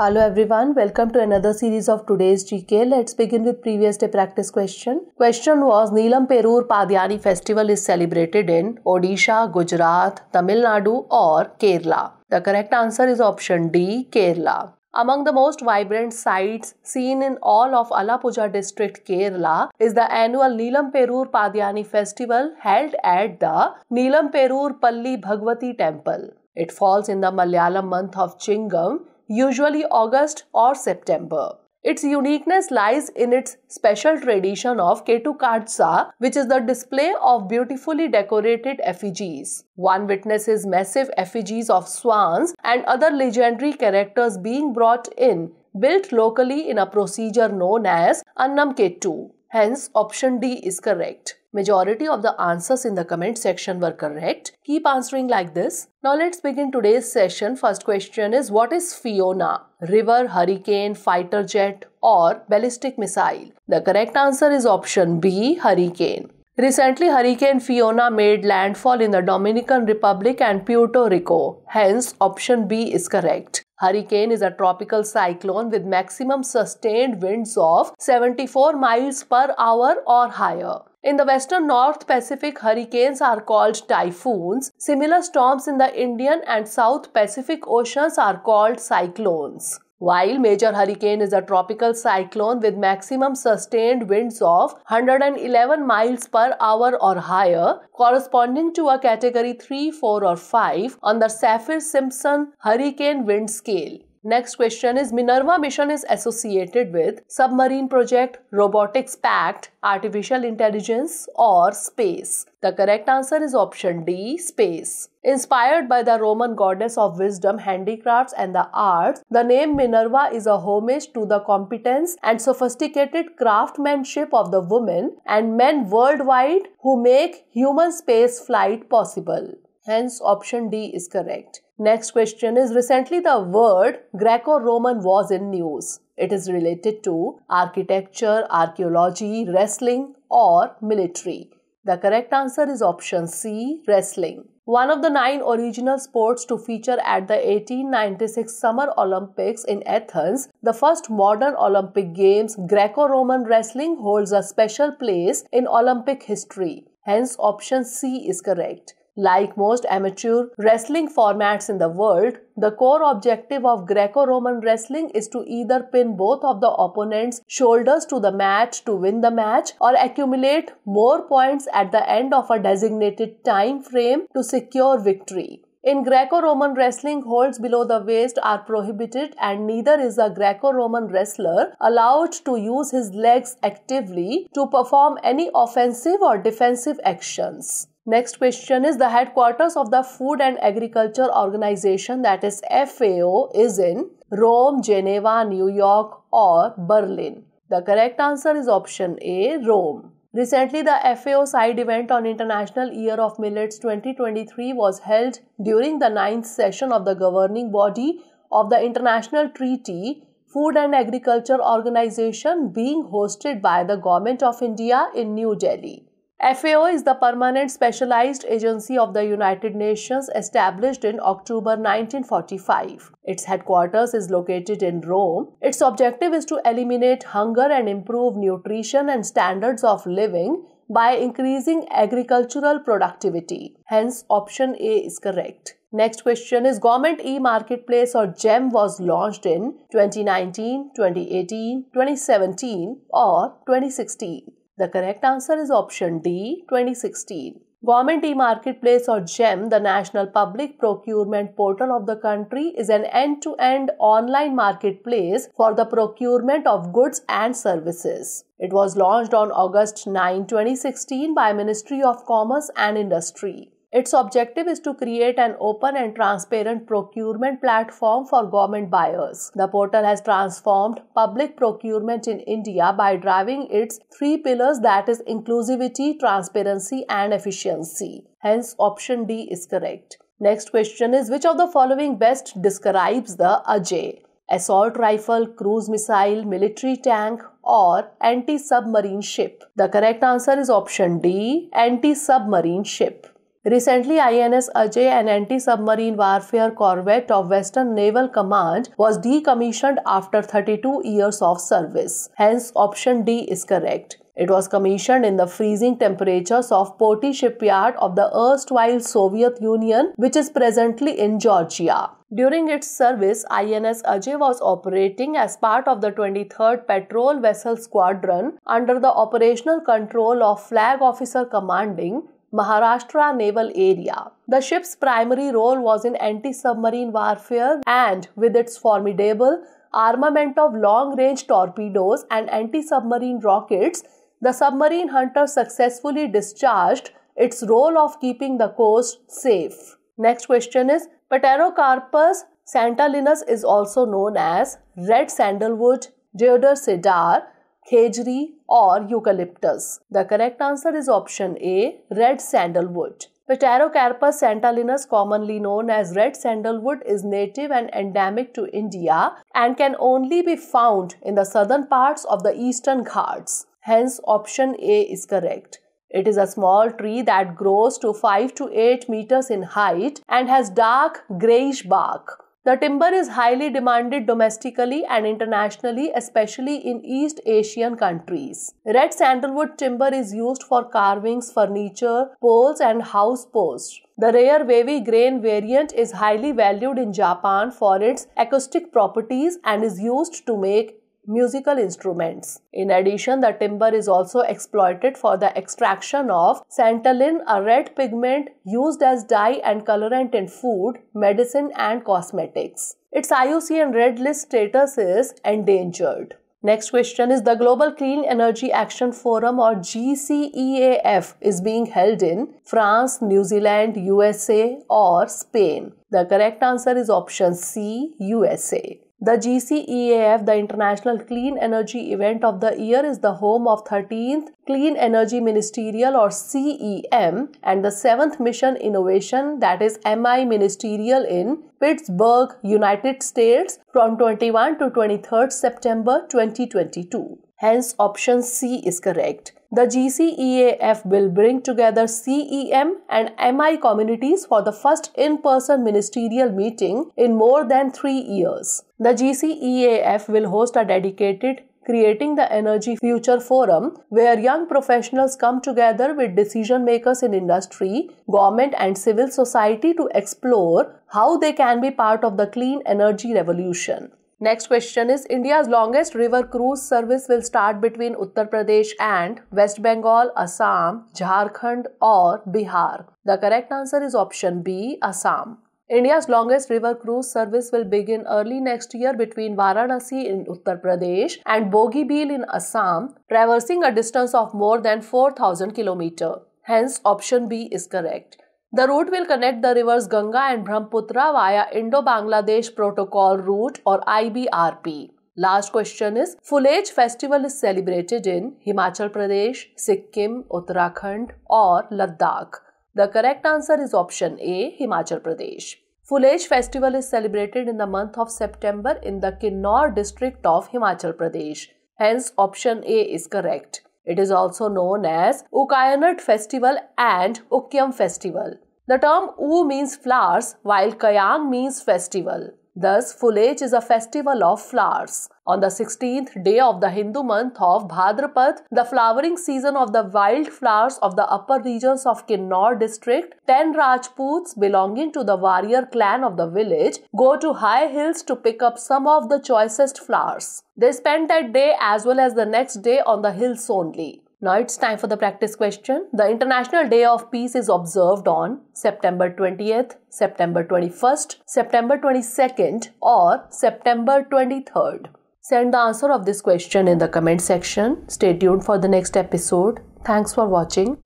Hello everyone, welcome to another series of today's GK. Let's begin with previous day practice question. Question was Neelam Perur Padhyani festival is celebrated in Odisha, Gujarat, Tamil Nadu or Kerala. The correct answer is option D, Kerala. Among the most vibrant sights seen in all of Alapuja district, Kerala, is the annual Neelam Perur Padhyani festival held at the Neelam Perur Palli Bhagwati temple. It falls in the Malayalam month of Chingam usually August or September. Its uniqueness lies in its special tradition of Ketukatsa, which is the display of beautifully decorated effigies. One witnesses massive effigies of swans and other legendary characters being brought in, built locally in a procedure known as Annam Ketu. Hence, option D is correct. Majority of the answers in the comment section were correct. Keep answering like this. Now let's begin today's session. First question is what is Fiona? River, hurricane, fighter jet or ballistic missile? The correct answer is option B, hurricane. Recently, Hurricane Fiona made landfall in the Dominican Republic and Puerto Rico. Hence, option B is correct. Hurricane is a tropical cyclone with maximum sustained winds of 74 miles per hour or higher. In the western North Pacific, hurricanes are called typhoons. Similar storms in the Indian and South Pacific Oceans are called cyclones. While major hurricane is a tropical cyclone with maximum sustained winds of 111 miles per hour or higher, corresponding to a category 3, 4 or 5 on the Saffir-Simpson hurricane wind scale. Next question is Minerva mission is associated with submarine project, robotics pact, artificial intelligence or space. The correct answer is option D, space. Inspired by the Roman goddess of wisdom, handicrafts and the arts, the name Minerva is a homage to the competence and sophisticated craftsmanship of the women and men worldwide who make human space flight possible. Hence, option D is correct. Next question is recently the word Greco Roman was in news. It is related to architecture, archaeology, wrestling, or military. The correct answer is option C wrestling. One of the nine original sports to feature at the 1896 Summer Olympics in Athens, the first modern Olympic Games, Greco Roman wrestling holds a special place in Olympic history. Hence, option C is correct. Like most amateur wrestling formats in the world, the core objective of Greco Roman wrestling is to either pin both of the opponents' shoulders to the mat to win the match or accumulate more points at the end of a designated time frame to secure victory. In Greco Roman wrestling, holds below the waist are prohibited, and neither is a Greco Roman wrestler allowed to use his legs actively to perform any offensive or defensive actions. Next question is the headquarters of the Food and Agriculture Organization that is FAO is in Rome, Geneva, New York or Berlin. The correct answer is option A Rome. Recently, the FAO side event on International Year of Millets 2023 was held during the ninth session of the governing body of the International Treaty Food and Agriculture Organization being hosted by the Government of India in New Delhi. FAO is the permanent specialized agency of the United Nations established in October 1945. Its headquarters is located in Rome. Its objective is to eliminate hunger and improve nutrition and standards of living by increasing agricultural productivity. Hence, option A is correct. Next question is Government e-Marketplace or GEM was launched in 2019, 2018, 2017 or 2016. The correct answer is option D 2016. Government e-marketplace or GEM, the national public procurement portal of the country, is an end-to-end online marketplace for the procurement of goods and services. It was launched on August 9, 2016 by Ministry of Commerce and Industry. Its objective is to create an open and transparent procurement platform for government buyers. The portal has transformed public procurement in India by driving its three pillars that is inclusivity, transparency and efficiency. Hence option D is correct. Next question is which of the following best describes the Ajay? assault rifle, cruise missile, military tank, or anti submarine ship? The correct answer is option D anti submarine ship. Recently, INS Ajay, an anti submarine warfare corvette of Western Naval Command, was decommissioned after 32 years of service. Hence, option D is correct. It was commissioned in the freezing temperatures of Poti shipyard of the erstwhile Soviet Union, which is presently in Georgia. During its service, INS Ajay was operating as part of the 23rd Patrol Vessel Squadron under the operational control of Flag Officer Commanding Maharashtra naval area. The ship's primary role was in anti submarine warfare and with its formidable armament of long range torpedoes and anti submarine rockets, the submarine hunter successfully discharged its role of keeping the coast safe. Next question is Pterocarpus santalinus is also known as red sandalwood, deodor cedar, khejri, or eucalyptus. The correct answer is option A, red sandalwood. Pterocarpus santalinus, commonly known as red sandalwood, is native and endemic to India and can only be found in the southern parts of the Eastern Ghats. Hence, option A is correct. It is a small tree that grows to 5 to 8 meters in height and has dark grayish bark. The timber is highly demanded domestically and internationally, especially in East Asian countries. Red sandalwood timber is used for carvings, furniture, poles, and house posts. The rare wavy grain variant is highly valued in Japan for its acoustic properties and is used to make musical instruments. In addition, the timber is also exploited for the extraction of santalin, a red pigment used as dye and colorant in food, medicine and cosmetics. Its IUCN Red List status is endangered. Next question is the Global Clean Energy Action Forum or GCEAF is being held in France, New Zealand, USA or Spain. The correct answer is option C, USA. The GCEAF, the International Clean Energy Event of the Year, is the home of 13th Clean Energy Ministerial or CEM and the 7th Mission Innovation, that is MI Ministerial in Pittsburgh, United States, from 21 to 23rd September 2022. Hence, option C is correct. The GCEAF will bring together CEM and MI communities for the first in person ministerial meeting in more than three years. The GCEAF will host a dedicated Creating the Energy Future Forum, where young professionals come together with decision makers in industry, government, and civil society to explore how they can be part of the clean energy revolution. Next question is India's longest river cruise service will start between Uttar Pradesh and West Bengal, Assam, Jharkhand or Bihar. The correct answer is option B, Assam. India's longest river cruise service will begin early next year between Varanasi in Uttar Pradesh and Bogi in Assam, traversing a distance of more than 4000 km. Hence option B is correct. The route will connect the rivers Ganga and Brahmaputra via Indo Bangladesh Protocol Route or IBRP. Last question is Full Age Festival is celebrated in Himachal Pradesh, Sikkim, Uttarakhand, or Ladakh. The correct answer is option A Himachal Pradesh. Full Age Festival is celebrated in the month of September in the Kinnaur district of Himachal Pradesh. Hence, option A is correct. It is also known as Ukayanat festival and Ukyam festival. The term U means flowers while Kayang means festival. Thus, foliage is a festival of flowers. On the 16th day of the Hindu month of Bhadrapad, the flowering season of the wild flowers of the upper regions of Kinnaur district, 10 Rajputs belonging to the warrior clan of the village go to high hills to pick up some of the choicest flowers. They spend that day as well as the next day on the hills only. Now it's time for the practice question. The International Day of Peace is observed on September 20th, September 21st, September 22nd or September 23rd. Send the answer of this question in the comment section. Stay tuned for the next episode. Thanks for watching.